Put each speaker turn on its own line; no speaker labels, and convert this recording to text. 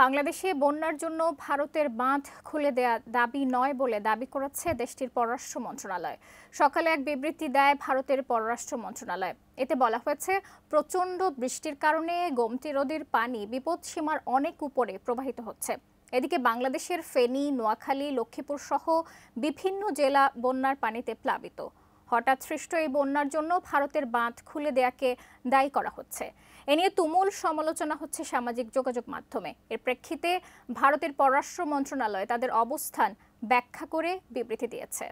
বাংলাদেশে বন্যার জন্য ভারতের বাঁধ খুলে দেয়া দাবি নয় বলে দাবি করেছে দেশটির পররাষ্ট্র মন্ত্রণালয় সকালে এক বিবৃতি দেয় ভারতের পররাষ্ট্র মন্ত্রণালয় এতে বলা হয়েছে প্রচণ্ড বৃষ্টির কারণে গোমতী নদীর পানি বিপদসীমার অনেক উপরে প্রবাহিত হচ্ছে এদিকে বাংলাদেশের ফেনী নোয়াখালী লক্ষ্মীপুর সহ বিভিন্ন জেলা বন্যার পানিতে প্লাবিত হঠাৎ সৃষ্ট এই বন্যার জন্য ভারতের বাঁধ খুলে দেয়াকে দায়ী করা হচ্ছে এ নিয়ে তুমুল সমালোচনা হচ্ছে সামাজিক যোগাযোগ মাধ্যমে এর প্রেক্ষিতে ভারতের পররাষ্ট্র মন্ত্রণালয় তাদের অবস্থান ব্যাখ্যা করে বিবৃতি দিয়েছে